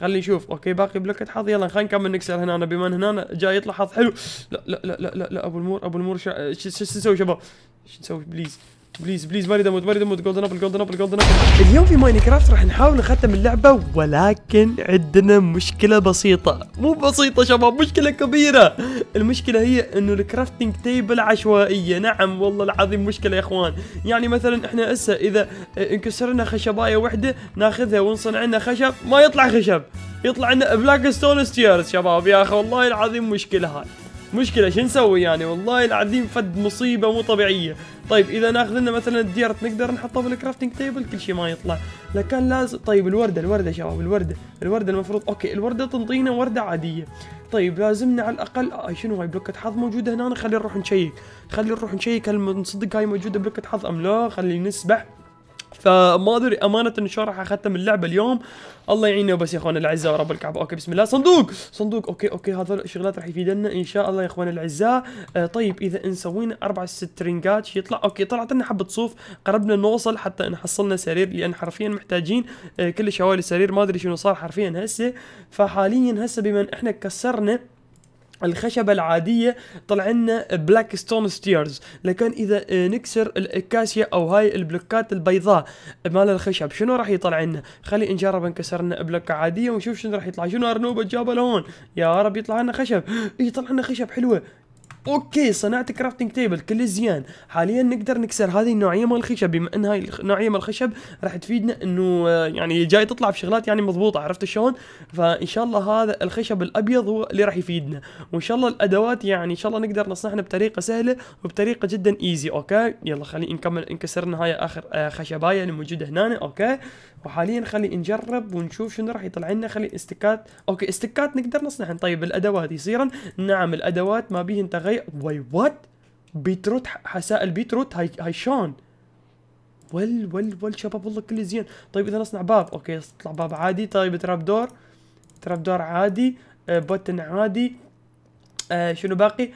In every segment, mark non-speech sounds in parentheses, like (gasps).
خلي نشوف اوكي باقي بلوكه حظ يلا خلينا نكمل نكسر هنا بما ان هنا جاي يطلع حظ حلو لا لا لا لا لا, ابو المور ابو المور شو نسوي شباب شو نسوي بليز بليز بليز اموت ما ماري اموت جولدن ابل جولدن ابل جولدن ابل اليوم في ماينكرافت راح نحاول نختم اللعبه ولكن عندنا مشكله بسيطه مو بسيطه شباب مشكله كبيره المشكله هي انه الكرافتنج تيبل عشوائيه نعم والله العظيم مشكله يا اخوان يعني مثلا احنا هسه اذا انكسرنا خشبايه وحده ناخذها ونصنع لنا خشب ما يطلع خشب يطلع لنا بلاك ستون ستيرز شباب يا اخي والله العظيم مشكله هاي مشكلة شو نسوي يعني والله العظيم فد مصيبة مو طبيعية طيب اذا ناخذ لنا مثلا الديرت نقدر نحطها بالكرافتنج تيبل كل شيء ما يطلع لكن لازم طيب الوردة الوردة شباب الوردة الوردة المفروض اوكي الوردة تنطينا وردة عادية طيب لازمنا على الاقل آه شنو هاي بلوكة حظ موجودة هنا خلينا نروح نشيك خلينا نروح نشيك هل صدق هاي موجودة بلوكة حظ ام لا خلينا نسبح فما ادري امانه شو اخذته من اللعبه اليوم الله يعيننا بس يا اخوان الاعزاء ورب الكعبه اوكي بسم الله صندوق صندوق اوكي اوكي هذا الشغلات راح يفيدنا ان شاء الله يا اخوان الاعزاء آه طيب اذا نسوينا اربع سترنجات يطلع اوكي طلعت لنا حبه صوف قربنا نوصل حتى ان حصلنا سرير لان حرفيا محتاجين آه كل شوالي السرير ما ادري شنو صار حرفيا هسه فحاليا هسه بما احنا كسرنا الخشبة العادية طلع لنا بلاك ستون ستيرز لكن اذا نكسر الاكاسيا او هاي البلوكات البيضاء مال الخشب شنو راح يطلع لنا خلي نجرب نكسر لنا بلوكة عادية ونشوف شنو راح يطلع شنو ارنوبة جابه لهون يا رب يطلع لنا خشب (gasps) يطلع إيه، لنا خشب حلوة اوكي صنعت كرافتنج تيبل كل زيان حاليا نقدر نكسر هذه النوعيه مال الخشب بما ان هاي النوعيه مال الخشب راح تفيدنا انه آه، يعني جاي تطلع بشغلات يعني مضبوطه عرفت شلون فان شاء الله هذا الخشب الابيض هو اللي راح يفيدنا وان شاء الله الادوات يعني ان شاء الله نقدر نصنعها بطريقه سهله وبطريقه جدا ايزي اوكي يلا خلي نكمل نكسر هاي اخر آه، خشبايه اللي موجوده هنا اوكي وحاليا خلي نجرب ونشوف شنو راح يطلع لنا خلي استكات اوكي استكات نقدر نصنعها طيب الادوات يصيرن نعم الادوات ما بيهن تغير شوي واي وات بيتروت حساء البيتروت هاي هاي شلون ول ول ول شباب والله كل زين طيب اذا نصنع باب اوكي تطلع باب عادي طيب تراب دور تراب دور عادي آه بوتن عادي آه شنو باقي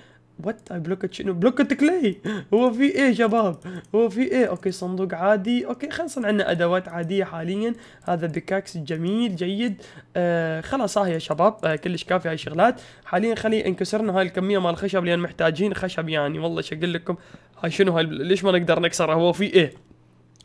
وات اي بلوكت شنو بلوكت كلي هو في ايه شباب هو في ايه اوكي صندوق عادي اوكي خلينا نصنع لنا ادوات عاديه حاليا هذا بيكاكس جميل جيد آه خلاص هاي يا شباب آه كلش كافي هاي الشغلات حاليا خلي انكسرنا هاي الكميه مال الخشب لان محتاجين خشب يعني والله شو اقول لكم هاي شنو هاي ليش ما نقدر نكسرها هو في ايه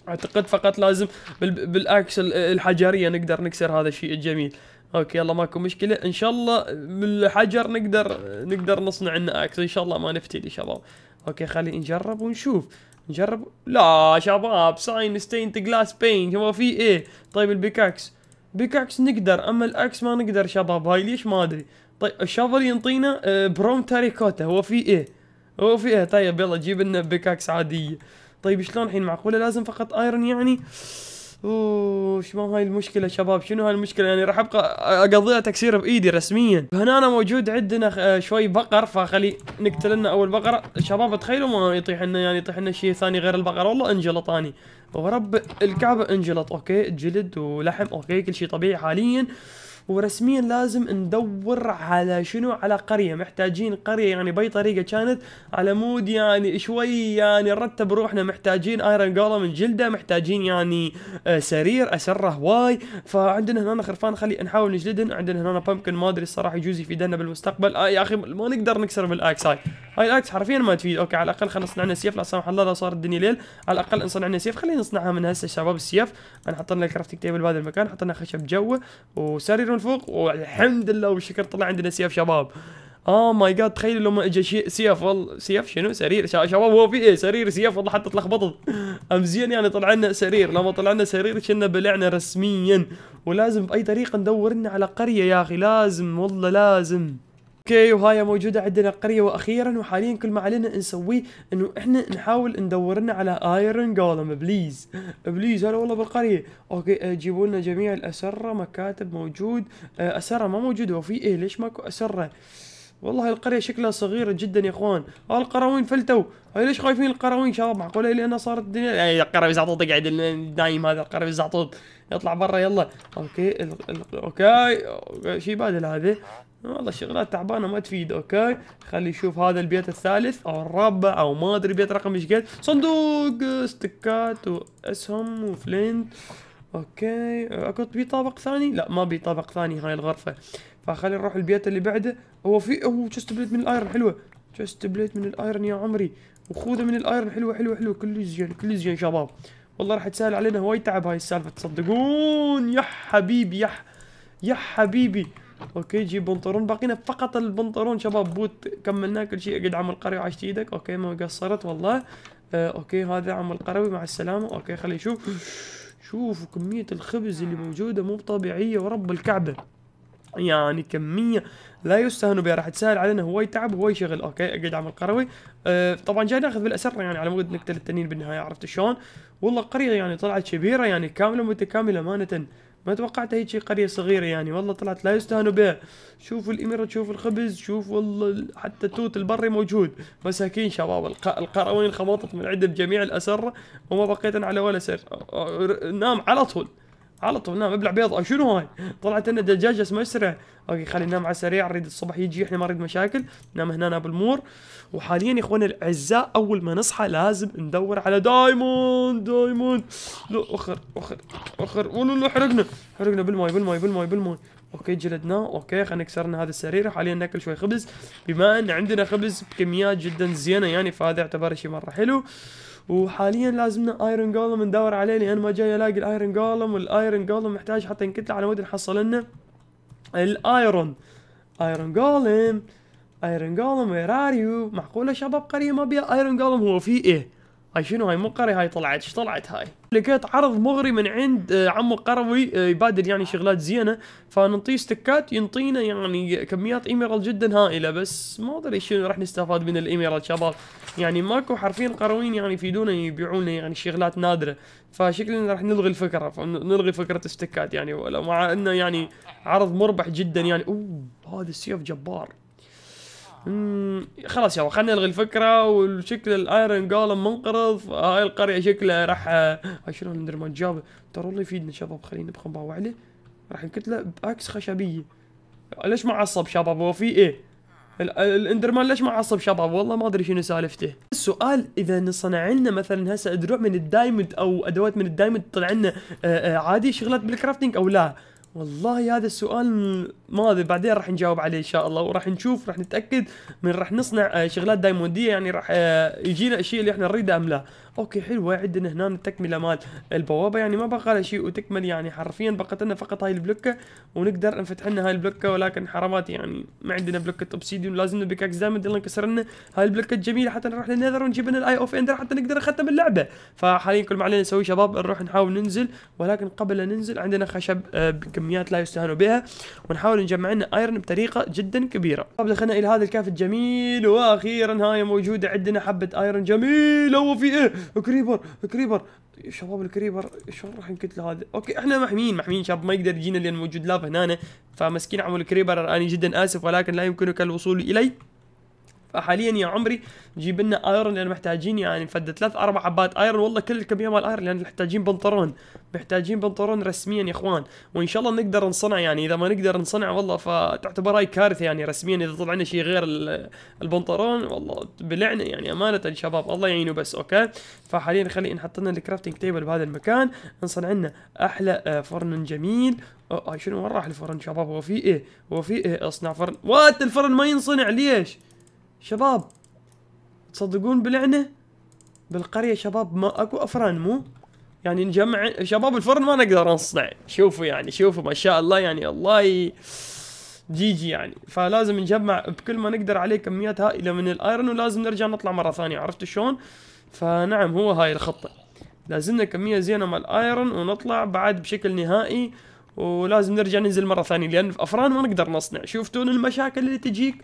اعتقد فقط لازم بالاكس الحجريه نقدر نكسر هذا الشيء الجميل اوكي يلا ماكو مشكله ان شاء الله من الحجر نقدر نقدر نصنع لنا اكس ان شاء الله ما نفتي شباب اوكي خلينا نجرب ونشوف نجرب لا شباب ساين ستينت جلاس بينت هو في ايه طيب البيكاكس بيكاكس نقدر اما الاكس ما نقدر شباب هاي ليش ما ادري طيب الشافل ينطينا بروم آه، تاريكوتا هو في ايه هو في ايه طيب يلا جيب لنا بيكاكس عاديه طيب شلون الحين معقوله لازم فقط ايرون يعني اوه شو ما هاي المشكله شباب شنو هاي المشكله يعني راح ابقى اقضيها تكسير بايدي رسميا هنا أنا موجود عندنا آه، شوي بقر فخلي نقتل لنا اول بقره شباب تخيلوا ما يطيح لنا يعني يطيح لنا شيء ثاني غير البقره والله انجلطاني ورب الكعبه انجلط اوكي جلد ولحم اوكي كل شيء طبيعي حاليا ورسميا لازم ندور على شنو على قريه محتاجين قريه يعني باي طريقه كانت على مود يعني شوي يعني نرتب روحنا محتاجين ايرون جولم من جلده محتاجين يعني آه، سرير اسره هواي فعندنا هنا خرفان خلي نحاول نجلدهن عندنا هنا بامكن ما ادري الصراحه يجوز يفيدنا بالمستقبل آه يا اخي ما نقدر نكسر بالاكس هاي هاي الاكس حرفيا ما تفيد اوكي على الاقل خلينا نصنع لنا سيف لا سمح الله لو صار الدنيا ليل على الاقل نصنع لنا سيف خلينا نصنعها من هسه شباب السيف نحط لنا الكرافتنج تيبل بهذا المكان حطنا لنا خشب جوه وسرير من فوق والحمد لله والشكر طلع عندنا سيف شباب اه ماي جاد تخيل لما اجى سيف والله سيف شنو سرير شباب هو في ايه سرير سيف والله حتى تلخبطت ام زين يعني طلع لنا سرير لما طلع لنا سرير كنا بلعنا رسميا ولازم باي طريقه ندور لنا على قريه يا اخي لازم والله لازم اوكي وهاي موجوده عندنا قريه واخيرا وحاليا كل ما علينا نسويه انه احنا نحاول ندور لنا على ايرون جولم بليز بليز هلا والله بالقريه اوكي آه، جيبوا لنا جميع الاسره مكاتب موجود آه، اسره ما موجوده وفي ايه ليش ماكو اسره والله القريه شكلها صغيره جدا يا اخوان ها آه، القراوين فلتوا هاي ليش خايفين القراوين شباب معقوله لان صارت الدنيا يعني إيه، القرابي زعطوط يقعد نايم هذا القرابي زعطوط يطلع برا يلا اوكي ال... ال... اوكي شي بادل هذا والله شغلات تعبانه ما تفيد اوكي خلي نشوف هذا البيت الثالث او الرابع او ما ادري بيت رقم ايش قد صندوق ستكات واسهم وفلنت اوكي اكو بي طابق ثاني لا ما بي طابق ثاني هاي الغرفه فخلي نروح البيت اللي بعده هو في هو جست بليت من الايرن حلوه جست بليت من الايرن يا عمري وخوذه من الايرن حلوه حلوه حلوه كلش زين كلش زين شباب والله راح تسهل علينا هواي تعب هاي السالفه تصدقون يا حبيبي يا يا حبيبي اوكي جيب بنطلون باقينا فقط البنطلون شباب بوت كملناه كل شيء اقعد عمل القروي عشت ايدك اوكي ما قصرت والله آه اوكي هذا عمل قروي مع السلامه اوكي خلي شوف شوفوا كميه الخبز اللي آه. موجوده مو طبيعيه ورب الكعبه يعني كمية لا يستهان بها راح تسهل علينا هواي تعب هواي شغل اوكي اقعد عم قروي أه طبعا جاي ناخذ بالاسرة يعني على مود نقتل التنين بالنهاية عرفت شلون والله قرية يعني طلعت كبيرة يعني كاملة متكاملة امانة ما توقعت هيك قريه صغيره يعني والله طلعت لا يستهانوا بها شوفوا الاميره شوفوا الخبز شوفوا والله حتى التوت البري موجود مساكين شباب القروين خبطت من عندهم جميع الاسره وما بقيت على ولا سر نام على طول على طول نام ابلع بيض شنو هاي؟ طلعت لنا دجاجه اسمها اسرع اوكي خلينا ننام على السريع نريد الصبح يجي احنا ما نريد مشاكل نام هنا بالمور وحاليا يا اخوان الاعزاء اول ما نصحى لازم ندور على دايموند دايموند لا اخر اخر اخر ولا لا حرقنا حرقنا بالماي بالماي بالماي بالماي اوكي جلدناه اوكي خلينا كسرنا هذا السرير حاليا ناكل شوي خبز بما ان عندنا خبز بكميات جدا زينه يعني فهذا يعتبر شيء مره حلو وحاليا لازمنا ايرون جولم ندور عليه لان ما جاي الاقي الايرون جولم والايرون جولم محتاج حتى ينكتله على مود نحصل لنا الايرون ايرون جولم ايرون جولم وير ار يو معقوله شباب قريه ما بيها ايرون جولم هو في ايه هاي شنو هاي مو قري هاي طلعت ايش طلعت هاي لقيت عرض مغري من عند آه، عمو قروي آه، يبادر يعني شغلات زينه فننطيه ستكات ينطينا يعني كميات ايميرال جدا هائله بس ما ادري شنو راح نستفاد من الايميرال شباب يعني ماكو حرفيا قرويين يعني يفيدونا يبيعون يعني شغلات نادره فشكلنا راح نلغي الفكره نلغي فكره استكات يعني ولا مع انه يعني عرض مربح جدا يعني اوه هذا السيف جبار خلاص يلا خلينا نلغي الفكره وشكل الايرون جولم منقرض هاي القريه شكلها راح هاي آه، شنو ما جابه ترى والله يفيدنا شباب خلينا نبقى نباوع عليه راح نقتله باكس خشبيه ليش ما عصب شباب هو في ايه الاندرمان ليش ما عصب شباب والله ما ادري شنو سالفته السؤال اذا نصنع لنا مثلا هسه دروع من الدايموند او ادوات من الدايموند طلع لنا آه، آه، عادي شغلات بالكرافتنج او لا والله هذا السؤال ما ادري بعدين راح نجاوب عليه ان شاء الله وراح نشوف راح نتاكد من راح نصنع شغلات دايمونديه يعني راح آه، يجينا الشيء اللي احنا نريده ام لا اوكي حلوه عندنا هنا التكمله مال البوابه يعني ما بقى لها شيء وتكمل يعني حرفيا بقت لنا فقط هاي البلوكه ونقدر نفتح لنا هاي البلوكه ولكن حرامات يعني ما عندنا بلوكه اوبسيديون لازم بيكاكس دايموند يلا نكسر لنا هاي البلوكه الجميله حتى نروح للنذر ونجيب لنا الاي اوف اندر حتى نقدر نختم اللعبه فحاليا كل ما علينا نسوي شباب نروح نحاول ننزل ولكن قبل لا ننزل عندنا خشب آه، بكميات لا يستهان بها ونحاول نجمع لنا ايرن بطريقه جدا كبيره قبل دخلنا الى هذا الكهف الجميل واخيرا هاي موجوده عندنا حبه ايرن جميله وفي ايه كريبر كريبر شباب الكريبر شلون راح ينقتل هذا؟ اوكي احنا محميين محميين شباب ما يقدر يجينا لان موجود لاب هنا فمسكين عمو الكريبر انا جدا اسف ولكن لا يمكنك الوصول الي فحاليا يا عمري جيب لنا ايرون لان محتاجين يعني فد ثلاث اربع عبات ايرون والله كل الكميه مال ايرون لان محتاجين بنطرون محتاجين بنطرون رسميا يا اخوان وان شاء الله نقدر نصنع يعني اذا ما نقدر نصنع والله فتعتبر هاي كارثه يعني رسميا اذا طلع لنا شيء غير البنطرون والله بلعنا يعني امانه الشباب الله يعينه بس اوكي فحاليا خلي نحط لنا الكرافتنج تيبل بهذا المكان نصنع لنا احلى آه، فرن جميل آه، شنو وين راح الفرن شباب هو في ايه هو في ايه اصنع فرن وات الفرن ما ينصنع ليش شباب تصدقون بلعنة بالقرية شباب ما اكو افران مو يعني نجمع شباب الفرن ما نقدر نصنع شوفوا يعني شوفوا ما شاء الله يعني الله ي... جيجي يعني فلازم نجمع بكل ما نقدر عليه كميات هائله من الايرون ولازم نرجع نطلع مره ثانيه عرفت شلون؟ فنعم هو هاي الخطه لازمنا كميه زينه مال الايرون ونطلع بعد بشكل نهائي ولازم نرجع ننزل مره ثانيه لان افران ما نقدر نصنع شفتون المشاكل اللي تجيك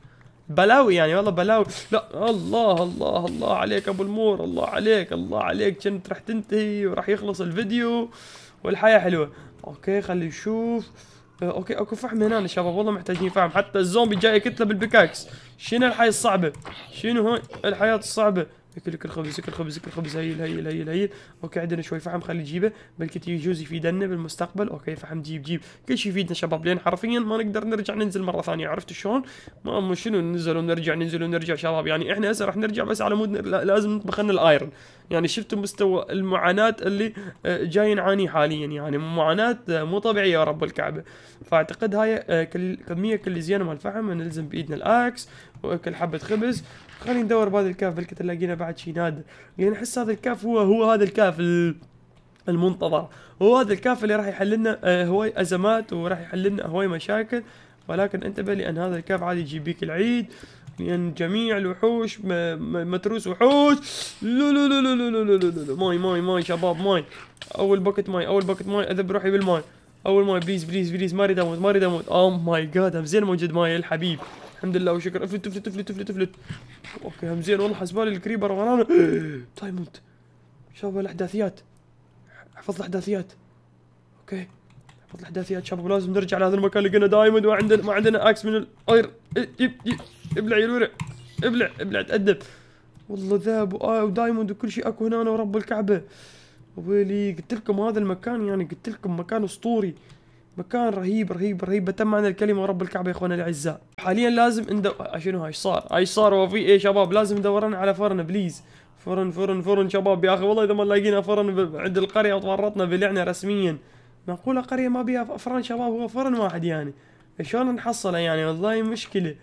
بلاوي يعني والله بلاوي لا الله الله الله عليك ابو المور الله عليك الله عليك كنت راح تنتهي وراح يخلص الفيديو والحياه حلوه اوكي خلي نشوف أه، اوكي اكو فحم هنا شباب والله محتاجين فحم حتى الزومبي جاي كتله بالبكاكس شنو الحياه الصعبه شنو هون الحياه الصعبه لك الخبز اكل خبز اكل خبز هيل هيل هيل هيل اوكي عندنا شوي فحم خلي نجيبه بلكي يجوز يفيدنا بالمستقبل اوكي فحم جيب جيب كل شيء يفيدنا شباب لين حرفيا ما نقدر نرجع ننزل مره ثانيه عرفت شلون؟ ما شنو ننزل ونرجع ننزل ونرجع شباب يعني احنا هسه راح نرجع بس على مود لازم نطبخ لنا الايرون يعني شفتوا مستوى المعاناه اللي آه، جاي نعاني حاليا يعني معاناه آه، مو طبيعيه يا رب الكعبه فاعتقد هاي آه، كميه كل زينه مال فحم نلزم بايدنا الاكس واكل حبه خبز خلينا ندور بهذا الكاف بلكي تلاقينا بعد شي نادر يعني احس هذا الكاف هو هو هذا الكاف المنتظر هو هذا الكاف اللي راح يحل لنا آه، هواي ازمات وراح يحل لنا هواي مشاكل ولكن انتبه لان هذا الكاف عادي يجيب بيك العيد لان يعني جميع الوحوش متروس وحوش لو لو لو لو لو لو لو لو ماي ماي ماي شباب ماي اول باكت ماي اول باكت ماي اذب روحي بالماي اول ماي بليز بليز بليز ما اريد اموت ما اريد اموت اوه ماي جاد زين موجود ماي الحبيب الحمد لله وشكرا افلت افلت افلت افلت افلت اوكي زين والله حسبالي الكريبر ورانا دايموند (gasps) طيب، شباب الاحداثيات حفظ الاحداثيات اوكي حفظ الاحداثيات شباب لازم نرجع لهذا المكان اللي لقينا دايموند ما عندنا ما عندنا اكس من الاير ابلع يا الورع ابلع ابلع تأدب والله ذهب آه، ودايموند وكل شيء اكو هنا ورب الكعبه ويلي قلت لكم هذا المكان يعني قلت لكم مكان اسطوري مكان رهيب رهيب رهيب بتم معنى الكلمه ورب الكعبه يا اخوانا الاعزاء حاليا لازم ندور آه، شنو هاي صار هاي آه، صار هو في ايه شباب لازم ندورنا على فرن بليز فرن فرن فرن شباب يا اخي والله اذا ما لاقينا فرن عند القريه وتورطنا بلعنا رسميا معقوله قريه ما بيها فرن شباب هو فرن واحد يعني شلون نحصله يعني والله مشكله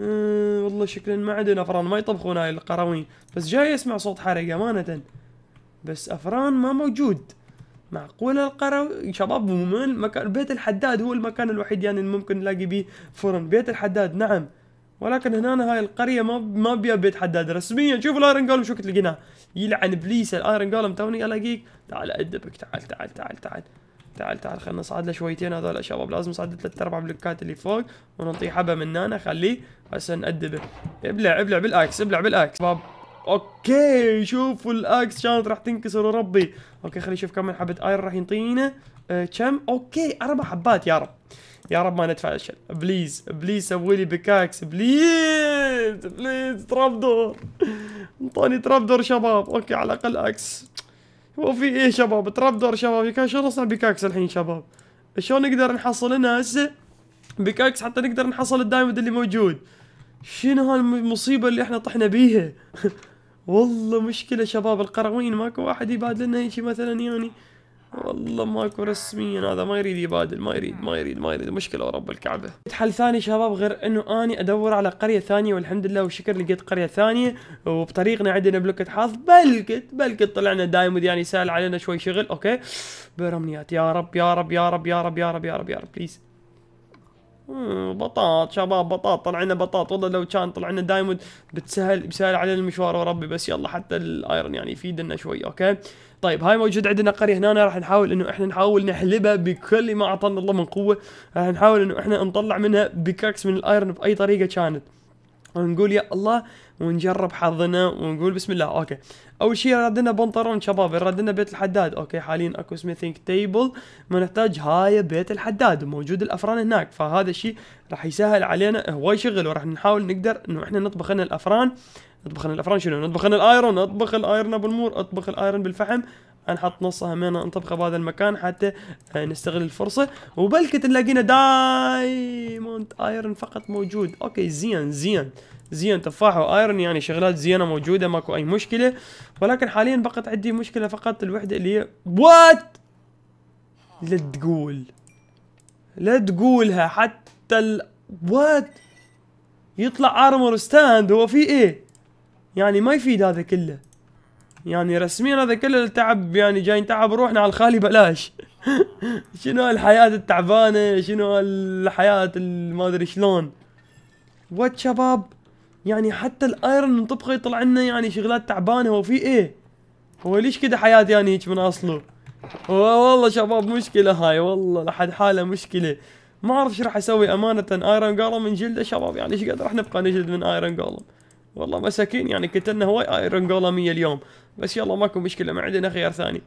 أه والله شكلا ما عندنا افران ما يطبخون هاي القراوين بس جاي اسمع صوت حرق امانه بس افران ما موجود معقول القروي شباب ومن مكان بيت الحداد هو المكان الوحيد يعني ممكن نلاقي بيه فرن بيت الحداد نعم ولكن هنا هاي القرية ما ما بيها بيت حداد رسميا شوف الايرن جولم شو كنت لقيناه يلعن ابليس الايرن جولم توني الاقيك تعال ادبك تعال تعال تعال تعال تعال تعال خلينا نصعد له شويتين هذول شباب لازم نصعد ثلاث اربع بلوكات اللي فوق ونعطيه حبه من هنا خليه هسه نأدبه ابلع ابلع بالاكس ابلع بالاكس شباب اوكي شوفوا الاكس كانت راح تنكسر وربي اوكي خلي نشوف كم حبه ايرون راح ينطينا آه، كم اوكي اربع حبات يا رب يا رب ما ندفع الشل بليز بليز سوي لي بكاكس بليز بليز ترابدور انطوني ترابدور شباب اوكي على الاقل اكس هو في ايه شباب ترابدور شباب كان شلون نصنع بكاكس الحين شباب شلون نقدر نحصل لنا هسه بكاكس حتى نقدر نحصل الدايموند اللي موجود شنو هالمصيبه اللي احنا طحنا بيها (laughs) والله مشكلة شباب القروين ماكو واحد يبادل لنا هيجي مثلا يعني والله ماكو رسميا هذا ما يريد يبادل ما يريد ما يريد ما يريد مشكلة ورب الكعبة حل ثاني شباب غير انه اني ادور على قرية ثانية والحمد لله وشكر لقيت قرية ثانية وبطريقنا عندنا بلوكة حظ بلكت بلكت طلعنا دايم يعني سهل علينا شوي شغل اوكي برمنيات يا رب يا رب يا رب يا رب يا رب يا رب يا رب بليز بطاط شباب بطاط طلع لنا بطاط والله لو كان طلع لنا دايموند بتسهل بسهل على المشوار وربي بس يلا حتى الايرون يعني يفيدنا شوي اوكي طيب هاي موجود عندنا قريه هنا راح نحاول انه احنا نحاول نحلبها بكل ما اعطانا الله من قوه راح نحاول انه احنا نطلع منها بكاكس من الايرون باي طريقه كانت ونقول يا الله ونجرب حظنا ونقول بسم الله اوكي اول شيء ردنا بنطرون شباب ردنا بيت الحداد اوكي حاليا اكو سميثينج تيبل ما نحتاج هاي بيت الحداد موجود الافران هناك فهذا الشيء راح يسهل علينا هواي شغل وراح نحاول نقدر انه احنا نطبخ لنا الافران نطبخ لنا الافران شنو نطبخ لنا الايرون نطبخ الايرون ابو المور نطبخ الايرون بالفحم نحط نصها من نطبخه بهذا المكان حتى آه، نستغل الفرصة وبلكة تلاقينا دايموند ايرن فقط موجود اوكي زين زين زين تفاح وايرن يعني شغلات زينه موجوده ماكو اي مشكله ولكن حاليا بقت عندي مشكله فقط الوحده اللي هي وات لا تقول لا تقولها حتى ال وات يطلع ارمر ستاند هو في ايه يعني ما يفيد هذا كله يعني رسميا هذا كل التعب يعني جاي نتعب روحنا على الخالي بلاش (laughs) شنو هالحياة التعبانة شنو هالحياة ما ادري شلون وات شباب يعني حتى الايرون نطبخه يطلع لنا يعني شغلات تعبانه هو في ايه هو ليش كده حياتي يعني هيك من اصله والله شباب مشكله هاي والله لحد حاله مشكله ما اعرف ايش راح اسوي امانه ايرون جولم من جلده شباب يعني ايش قد راح نبقى نجلد من ايرون جولم والله مساكين يعني كنت لنا هواي ايرون جولة اليوم بس يلا ماكو مشكله ما عندنا خيار ثاني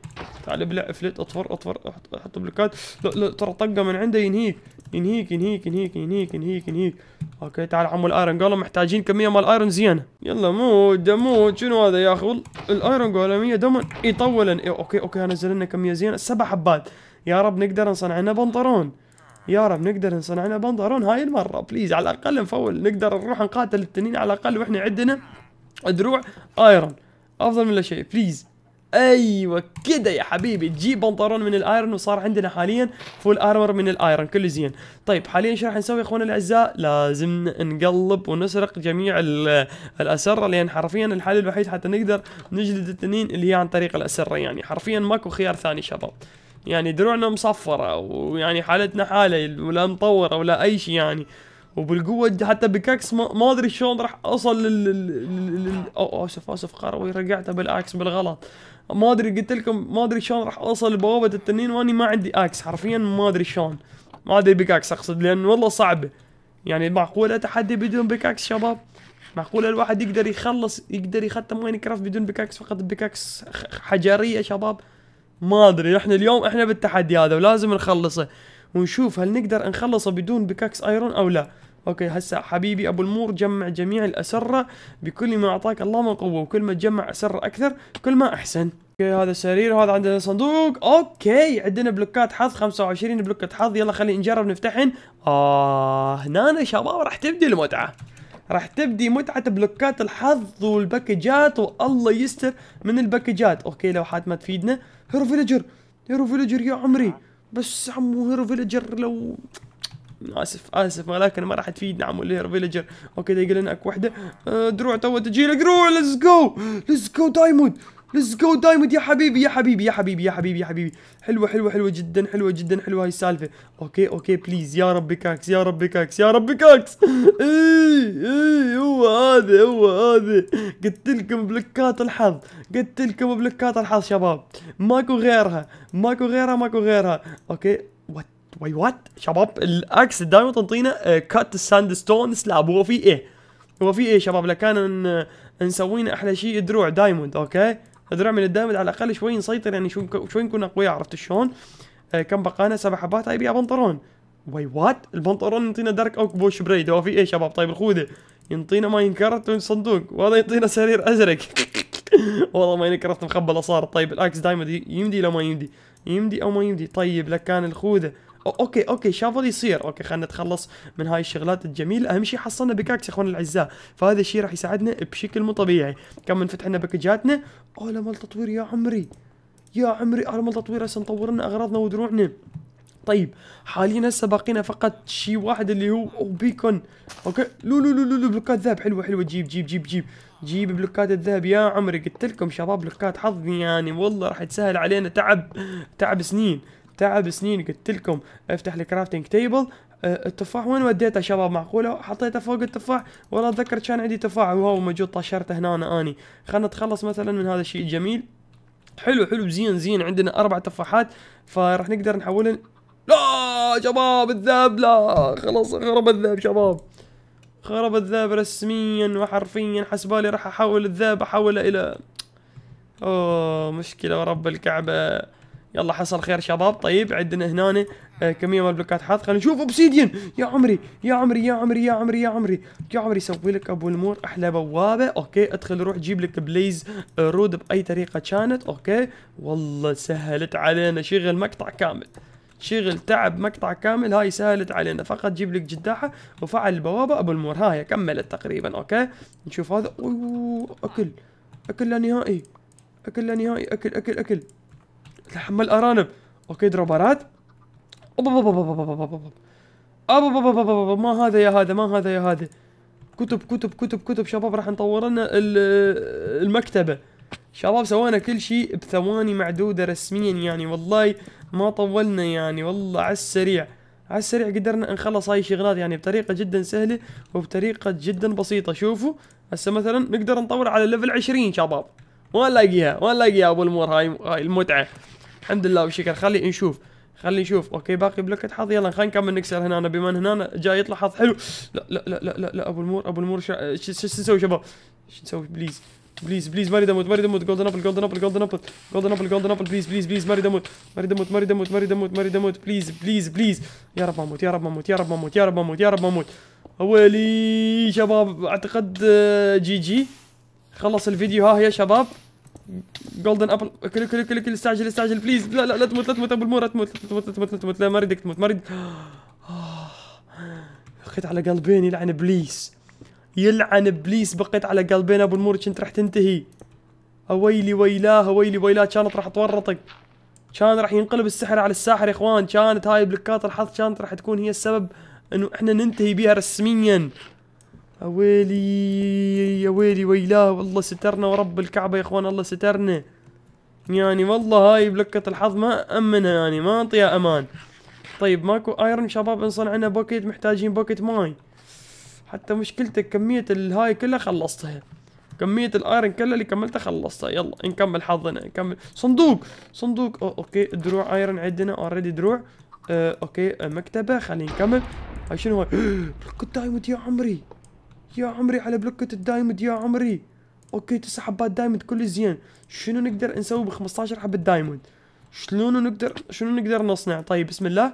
تعال ابلع افلت اطفر اطفر احط بلوكات لا لا ترى طقه من عنده ينهيك ينهيك ينهيك ينهيك ينهيك ينهيك ينهيك اوكي تعال عمو الايرون جولة محتاجين كميه مال ايرون زينه يلا موت دموت شنو هذا يا اخي الايرون جولة دوما يطولن اوكي اوكي اوكي نزل لنا كميه زينه سبع حبات يا رب نقدر نصنع لنا بنطلون يا رب نقدر نصنع لنا بنطلون هاي المره بليز على الاقل نفول نقدر نروح نقاتل التنين على الاقل واحنا عندنا دروع ايرون افضل من لا شيء بليز ايوه كده يا حبيبي تجيب بنطلون من الايرون وصار عندنا حاليا فول ارمر من الايرون كله زين طيب حاليا شو راح نسوي يا اخوانا الاعزاء لازم نقلب ونسرق جميع الاسره لان حرفيا الحل الوحيد حتى نقدر نجلد التنين اللي هي عن طريق الاسره يعني حرفيا ماكو خيار ثاني شباب يعني دروعنا مصفرة ويعني حالتنا حالة ولا مطورة ولا أي شيء يعني وبالقوة حتى بكاكس ما أدري شلون راح أوصل لل, لل... لل... أو آسف آسف قروي رجعته بالعكس بالغلط ما أدري قلت لكم ما أدري شلون راح أوصل لبوابة التنين وأني ما عندي أكس حرفيا ما أدري شلون ما أدري بكاكس أقصد لأن والله صعبة يعني معقولة تحدي بدون بكاكس شباب معقولة الواحد يقدر يخلص يقدر يختم ماين كرافت بدون بكاكس فقط بكاكس حجرية شباب ما ادري احنا اليوم احنا بالتحدي هذا ولازم نخلصه ونشوف هل نقدر نخلصه بدون بكاكس ايرون او لا اوكي هسه حبيبي ابو المور جمع جميع الاسره بكل ما اعطاك الله من قوه وكل ما تجمع اسره اكثر كل ما احسن اوكي هذا سرير وهذا عندنا صندوق اوكي عندنا بلوكات حظ 25 بلوكة حظ يلا خلينا نجرب نفتحن اه هنا شباب راح تبدي المتعه راح تبدي متعة بلوكات الحظ والباكجات والله يستر من الباكجات اوكي لوحات ما تفيدنا هيرو فيلجر هيرو فيلجر يا عمري بس عمو هيرو فيلجر لو اسف اسف ولكن ما راح تفيدنا عمو الهيرو فيلجر اوكي يقول لنا اكو وحده أه دروع تو تجي لك دروع ليتس جو ليتس جو دايموند ليتس جو دايموند يا حبيبي يا حبيبي يا حبيبي يا حبيبي يا حبيبي حلوه حلوه حلوه جدا حلوه جدا حلوه هاي السالفه اوكي اوكي بليز يا ربي كاكس يا ربي كاكس يا ربي كاكس (laughs) اي اي هو هذا هو هذا قلت لكم بلوكات الحظ قلت لكم بلوكات الحظ شباب ماكو غيرها ماكو غيرها ماكو غيرها اوكي وات واي وات شباب الاكس دايما تنطينا كات ساند ستون سلاب هو في ايه هو في ايه شباب لكان آه، نسوينا احلى شيء دروع دايموند اوكي الدرع من الدامج على الاقل شوي نسيطر يعني شوي شوي نكون اقوياء عرفت شلون؟ آه كم بقانا سبع حبات هاي طيب، بيها بنطلون واي وات البنطلون ينطينا دارك اوك بوش بريد هو في ايه شباب طيب الخوذه ينطينا ماين كارت صندوق وهذا ينطينا سرير ازرق (laughs) والله ماين كارت مخبله صار طيب الاكس دايما يمدي لو ما يمدي يمدي او ما يمدي طيب لك كان الخوذه اوكي اوكي شافوا اللي يصير اوكي خلينا نتخلص من هاي الشغلات الجميله اهم شيء حصلنا بكاكس يا اخوان الاعزاء فهذا الشيء راح يساعدنا بشكل مو طبيعي كم نفتح لنا باكجاتنا اوه مال تطوير يا عمري يا عمري اهلا مال تطوير هسه نطور لنا اغراضنا ودروعنا طيب حاليا هسه باقينا فقط شيء واحد اللي هو أو بيكون اوكي لو لو لو لو بلوكات ذهب حلوه حلوه جيب جيب جيب جيب جيب بلوكات الذهب يا عمري قلت لكم شباب بلوكات حظي يعني والله راح تسهل علينا تعب تعب سنين تعب سنين قلت لكم افتح الكرافتنج أه، تيبل التفاح وين وديته شباب معقوله حطيته فوق التفاح والله اتذكر كان عندي تفاح وهو موجود طشرته هنا أنا اني خلنا نتخلص مثلا من هذا الشيء الجميل حلو حلو زين زين عندنا اربع تفاحات فراح نقدر نحولهم لا شباب الذهب لا خلاص خرب الذهب شباب خرب الذهب رسميا وحرفيا حسبالي راح احول الذهب احوله الى اوه مشكله ورب الكعبه يلا حصل خير شباب طيب عندنا هنا آه، كميه من البلوكات حاط خلينا نشوف اوبسيديان يا عمري يا عمري يا عمري يا عمري يا عمري يا عمري سوي لك ابو المور احلى بوابه اوكي ادخل روح جيب لك بليز آه، رود باي طريقه كانت اوكي والله سهلت علينا شغل مقطع كامل شغل تعب مقطع كامل هاي سهلت علينا فقط جيب لك جداحه وفعل البوابه ابو المور هاي كملت تقريبا اوكي نشوف هذا اوه اكل اكل لا نهائي اكل لا نهائي اكل اكل اكل تتحمل ارانب اوكي دروبارات ما هذا يا هذا ما هذا يا هذا كتب كتب كتب كتب شباب راح نطور لنا المكتبه شباب سوينا كل شيء بثواني معدوده رسميا يعني والله ما طولنا يعني والله على السريع على السريع قدرنا نخلص هاي الشغلات يعني بطريقه جدا سهله وبطريقه جدا بسيطه شوفوا هسه مثلا نقدر نطور على ليفل 20 شباب وين لاقيها وين لاقيها ابو المور هاي هاي المتعه الحمد لله وشكر خلي نشوف خلي نشوف اوكي باقي بلوكت حظ يلا خلينا نكمل نكسر هنا بما ان هنا جاي يطلع حظ حلو لا لا لا لا لا, لا ابو المور ابو المور شا... شو نسوي شباب شو نسوي بليز بليز بليز اموت ما اريد اموت جولدن ابل جولدن ابل جولدن ابل جولدن ابل جولدن ابل بليز بليز بليز اموت ما اريد اموت ما اريد اموت ما اريد اموت بليز بليز بليز يا رب اموت يا رب اموت يا رب اموت يا رب اموت يا رب اموت ويلي شباب اعتقد آه، جي جي خلص الفيديو ها يا شباب جولدن ابل كل كل كل كل استعجل استعجل بليز لا لا لا تموت لا تموت ابو المور لا تموت لا تموت لا تموت لا تموت لا ما اريدك تموت ما اريد آه، بقيت على قلبين يلعن ابليس يلعن ابليس بقيت على قلبين ابو المور كنت راح تنتهي اويلي أه، ويلاه اويلي ويلاه كانت راح تورطك كان راح ينقلب السحر على الساحر يا اخوان كانت هاي بلكات الحظ كانت راح تكون هي السبب انه احنا ننتهي بها رسميا يا ويلي يا ويلي ويلاه والله سترنا ورب الكعبه يا اخوان الله سترنا يعني والله هاي بلكة الحظ ما امنها يعني ما انطيها امان طيب ماكو ايرون شباب انصل لنا بوكيت محتاجين بوكيت ماي حتى مشكلتك كمية الهاي كلها خلصتها كمية الايرون كلها اللي كملتها خلصتها يلا نكمل حظنا نكمل صندوق صندوق أو اوكي دروع ايرون عندنا اوريدي دروع أو أه، اوكي مكتبة خلينا نكمل هاي شنو هاي (gasps) كنت دايموند يا عمري يا عمري على بلوكة الدايمد يا عمري اوكي تسع حبات دايمد كل زين شنو نقدر نسوي ب 15 حبة دايمد شلون نقدر شنو نقدر نصنع طيب بسم الله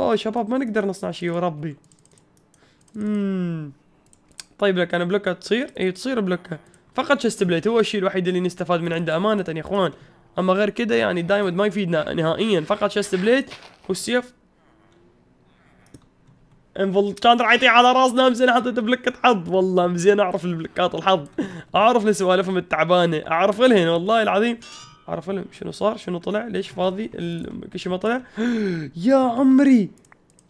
اوه شباب ما نقدر نصنع شيء وربي اممم طيب لك انا بلوكة تصير اي تصير بلوكة فقط شست بليت هو الشيء الوحيد اللي نستفاد من عنده امانة يا اخوان اما غير كذا يعني دايمد ما يفيدنا نهائيا فقط شست بليت والسيف انفل كان راح يطيح على راسنا امس انا حطيت بلكة حظ والله مزين اعرف البلكات الحظ اعرف سوالفهم التعبانه اعرف لهن والله العظيم اعرف لهم شنو صار شنو طلع ليش فاضي كل شيء ما طلع (gasps) يا عمري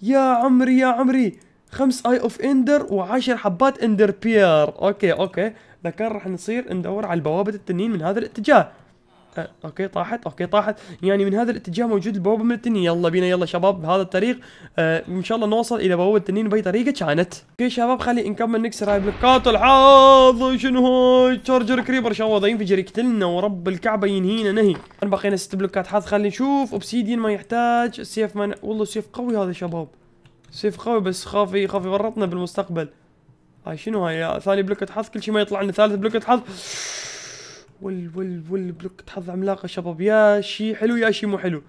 يا عمري يا عمري خمس اي اوف اندر وعشر حبات اندر بير اوكي اوكي ذكر راح نصير ندور على البوابه التنين من هذا الاتجاه أه اوكي طاحت اوكي طاحت يعني من هذا الاتجاه موجود البوابه من التنين يلا بينا يلا شباب بهذا الطريق أه ان شاء الله نوصل الى بوابه التنين باي طريقه كانت اوكي شباب خلي نكمل نكسر هاي بلوكات الحظ شنو هاي تشارجر كريبر شواظ ينفجر يقتلنا ورب الكعبه ينهينا نهي بقينا ست بلوكات حظ خلي نشوف اوبسيديان ما يحتاج سيف ما ن... والله سيف قوي هذا شباب سيف قوي بس خافي خافي يورطنا بالمستقبل هاي شنو هاي ثاني بلوكة حظ كل شيء ما يطلع لنا ثالث بلوكة حظ ول ول ول بلوك تحظ عملاقه شباب يا شي حلو يا شي مو حلو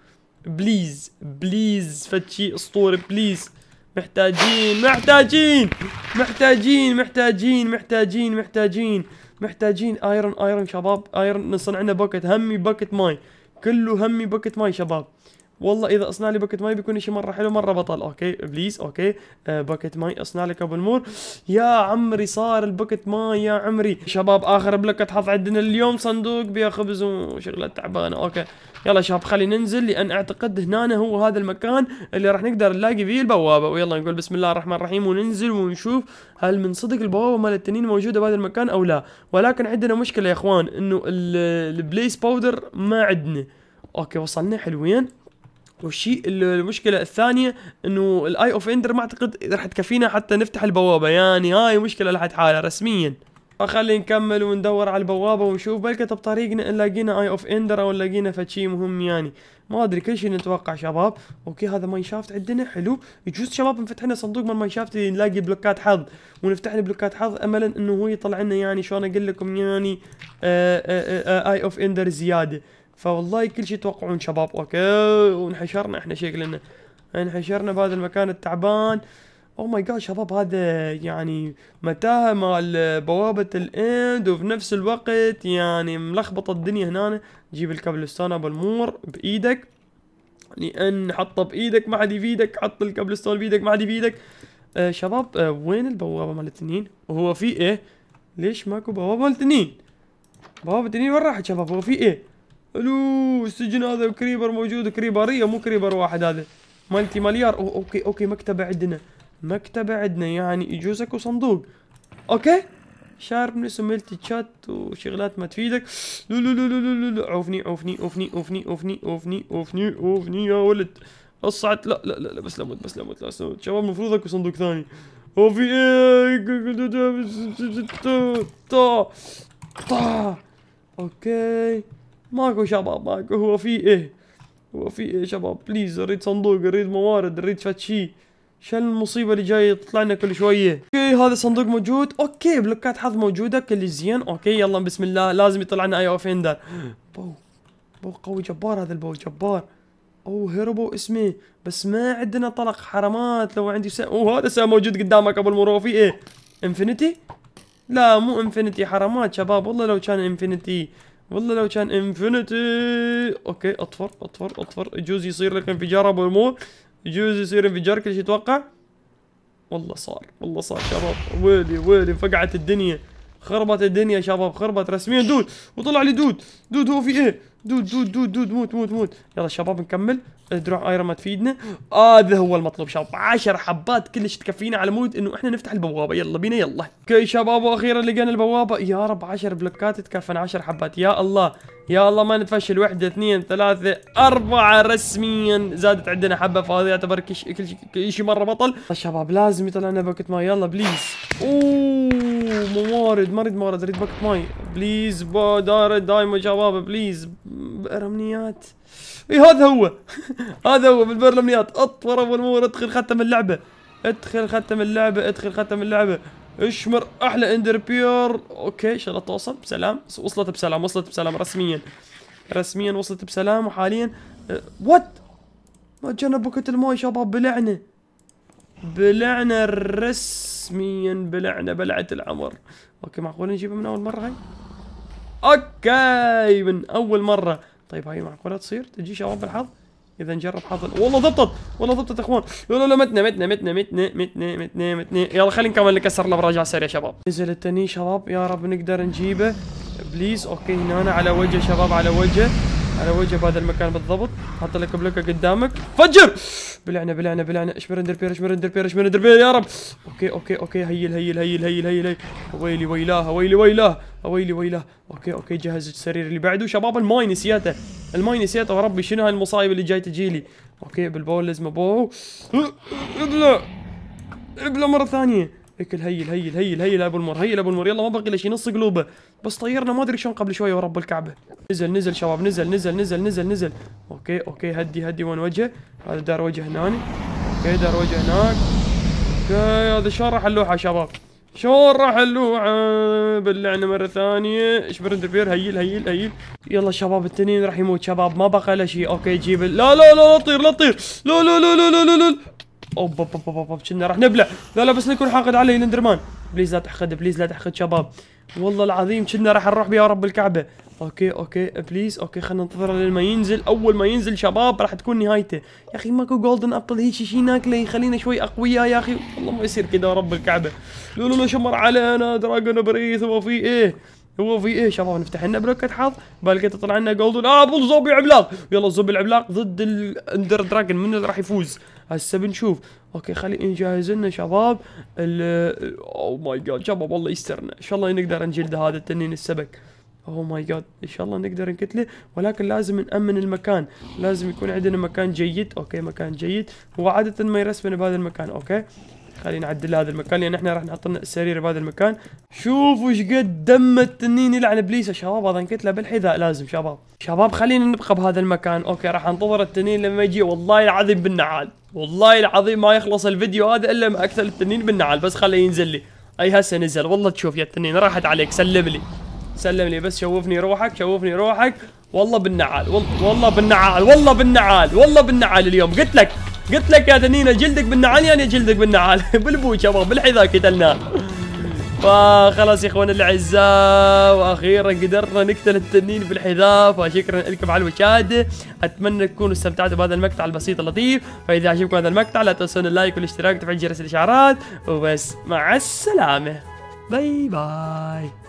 بليز بليز فد شي اسطوري بليز محتاجين محتاجين محتاجين محتاجين محتاجين محتاجين محتاجين ايرون ايرون شباب ايرون نصنع لنا باكت همي باكت ماي كله همي باكت ماي شباب والله اذا اصنع لي باكيت ماي بيكون شيء مره حلو مره بطل اوكي بليز اوكي آه باكيت ماي اصنع لك ابو المور يا عمري صار الباكيت ماي يا عمري شباب اخر بلوك حظ عندنا اليوم صندوق بيا خبز وشغله تعبانه اوكي يلا شباب خلينا ننزل لان اعتقد هنا هو هذا المكان اللي راح نقدر نلاقي فيه البوابه ويلا نقول بسم الله الرحمن الرحيم وننزل ونشوف هل من صدق البوابه مال التنين موجوده بهذا المكان او لا ولكن عندنا مشكله يا اخوان انه البليس باودر ما عندنا اوكي وصلنا حلوين والشيء المشكله الثانيه انه الاي اوف اندر ما اعتقد راح تكفينا حتى نفتح البوابه يعني هاي مشكله لحد حالها رسميا فخلي نكمل وندور على البوابة ونشوف بلكة بطريقنا نلاقينا اي اوف اندر او نلاقينا فشي مهم يعني ما ادري كل شيء نتوقع شباب اوكي هذا ماين شافت عندنا حلو يجوز شباب نفتح لنا صندوق من ماين شافت نلاقي بلوكات حظ ونفتح لنا بلوكات حظ املا انه هو يطلع لنا يعني شلون اقول لكم يعني اي اوف اندر زيادة فوالله كل شيء توقعون شباب اوكي وانحشرنا احنا شكلنا انحشرنا بهذا المكان التعبان او ماي جاد شباب هذا يعني متاهه مال بوابه الاند وفي نفس الوقت يعني ملخبطه الدنيا هنا جيب ستون ابو المور بايدك لان حطه بايدك ما حد يفيدك حط ستون بايدك ما حد يفيدك آه شباب آه وين البوابه مال التنين وهو في ايه ليش ماكو بوابه مال التنين بوابه التنين وين راحت شباب هو في ايه الو السجن هذا كريبر موجود كريبريه مو كريبر واحد هذا مالتي مليار أو اوكي اوكي مكتبه عندنا مكتبه عندنا يعني يجوز اكو صندوق اوكي شارب نسو ملتي تشات وشغلات ما تفيدك لو لو لو لو لو لو عوفني عوفني عوفني عوفني عوفني عوفني عوفني عوفني يا ولد اصعد لا لا لا, لا بس لموت بس لموت بس لموت شباب المفروض اكو صندوق ثاني اوفي ايه اوكي ماكو شباب ماكو هو في ايه هو في ايه شباب بليز اريد صندوق اريد موارد اريد فد شي شو المصيبه اللي جايه تطلع لنا كل شويه اوكي هذا صندوق موجود اوكي بلوكات حظ موجوده كل زين اوكي يلا بسم الله لازم يطلع لنا اي اوفندر بو بو قوي جبار هذا البو جبار او هربوا اسمه بس ما عندنا طلق حرمات لو عندي او وهذا سا موجود قدامك ابو في ايه انفنتي لا مو انفنتي حرمات شباب والله لو كان انفنتي والله لو كان انفنتي اوكي اطفر اطفر اطفر يجوز يصير لك انفجار ابو المول يجوز يصير انفجار كل شيء اتوقع والله صار والله صار شباب ويلي ويلي فقعت الدنيا خربت الدنيا شباب خربت رسميا دود وطلع لي دود دود هو في ايه دود دود دود دود موت موت موت يلا شباب نكمل دروع ايرون ما تفيدنا هذا آه هو المطلوب شباب 10 حبات كلش تكفينا على مود انه احنا نفتح البوابه يلا بينا يلا اوكي شباب واخيرا لقينا البوابه يا رب 10 بلوكات تكفن 10 حبات يا الله يا الله ما نتفشل واحدة اثنين ثلاثة أربعة رسميا زادت عندنا حبة فهذا يعتبر كل شيء شي مرة بطل شباب لازم يطلع لنا باكت ماي يلا بليز اوه موارد ما اريد موارد اريد باكت ماي بليز دايما شباب بليز بأرمنيات اي هذا هو هذا هو بالبرلمانيات اطور ابو الامور ادخل ختم اللعبه ادخل ختم اللعبه ادخل ختم اللعبه اشمر احلى اندر بيور اوكي ان شاء الله توصل بسلام وصلت بسلام وصلت بسلام رسميا رسميا وصلت بسلام وحاليا وات أه، ما جانا بكت الماي شباب بلعنه بلعنه رسميا بلعنه بلعت العمر اوكي معقول نجيبها من اول مره هاي اوكي من اول مره طيب هاي معقوله تصير تجي شباب بالحظ اذا نجرب حظ والله ضبطت والله ضبطت اخوان لا لا متنا متنا متنا متنا متنا متنا متنا يلا خلينا نكمل نكسر له براجع سريع شباب نزل التنين شباب يا رب نقدر نجيبه بليز اوكي هنا أنا على وجه شباب على وجه على وجه بهذا المكان بالضبط حط لك بلوكه قدامك فجر بلعنا بلعنا بلعنا اشمر اندر بير اشمر اندر بير اشمر اندر بير يا رب اوكي اوكي اوكي هيل هيل هيل هيل هيل هيل ويلي ويلاه ويلي ويلاه ويلي ويلاه اوكي اوكي جهز السرير اللي بعده شباب الماي نسيته الماي نسيته وربي شنو هالمصايب اللي جاي تجيلي اوكي بالبول لازم ابوه ابلع ابلع مره ثانيه اكل هيل هيل هيل هيل ابو المر هيل ابو المر يلا ما بقي له شيء نص قلوبه بس طيرنا ما ادري شلون قبل شويه ورب الكعبه نزل نزل شباب نزل نزل نزل نزل نزل اوكي اوكي هدي هدي وين وجهه هذا دار وجه هناني اوكي دار وجه هناك اوكي هذا شلون راح اللوحه شباب شلون راح اللوحه بلعنا مره ثانيه شبرند بير هيل هيل هيل يلا شباب التنين راح يموت شباب ما بقى له شيء اوكي جيب لا لا لا لا طير لا طير لا لا لا لا لا لا, لا. اوب اوب اوب اوب كنا راح نبلع لا لا بس نكون حاقد علي الاندرمان بليز لا تحقد بليز لا تحقد شباب والله العظيم كنا راح نروح بيا رب الكعبه اوكي اوكي بليز اوكي خلينا ننتظر لين ما ينزل اول ما ينزل شباب راح تكون نهايته يا اخي ماكو جولدن ابل هيك شيء ناكله يخلينا شوي اقوياء يا اخي والله ما يصير كذا رب الكعبه لو لو شمر علينا دراجون بريث هو في ايه هو في ايه شباب نفتح لنا بلوكة حظ بالك تطلع لنا جولدن ابل زوبي عملاق يلا الزوبي العملاق ضد الاندر دراجون من راح يفوز هسه بنشوف اوكي خلي نجهز لنا شباب ال او ماي جاد شباب والله يسترنا ان شاء الله نقدر نجلد هذا التنين السبك اوه ماي جاد ان شاء الله نقدر نقتله ولكن لازم نامن المكان لازم يكون عندنا مكان جيد اوكي مكان جيد هو عاده ما يرسمنا بهذا المكان اوكي خلينا نعدل هذا المكان لان احنا راح نحط لنا السرير بهذا المكان شوفوا ايش قد دم التنين يلعن ابليس شباب هذا له بالحذاء لازم شباب شباب خلينا نبقى بهذا المكان اوكي راح انتظر التنين لما يجي والله العظيم بالنعال والله العظيم ما يخلص الفيديو هذا الا ما اكثر التنين بالنعال بس خليه ينزل لي اي هسه نزل والله تشوف يا التنين راحت عليك سلم لي سلم لي بس شوفني روحك شوفني روحك والله بالنعال والله بالنعال والله بالنعال والله بالنعال اليوم قلت لك قلت لك يا تنينه جلدك بالنعال يعني جلدك بالنعال (laughs) بالبوش ابو بالحذاء قتلناه فخلاص يا اخوان الاعزاء واخيرا قدرنا نقتل التنين بالحذاء فشكرا لكم على المشاهده اتمنى تكونوا استمتعتوا بهذا المقطع البسيط اللطيف فاذا عجبكم هذا المقطع لا تنسون اللايك والاشتراك وتفعيل جرس الاشعارات وبس مع السلامه باي باي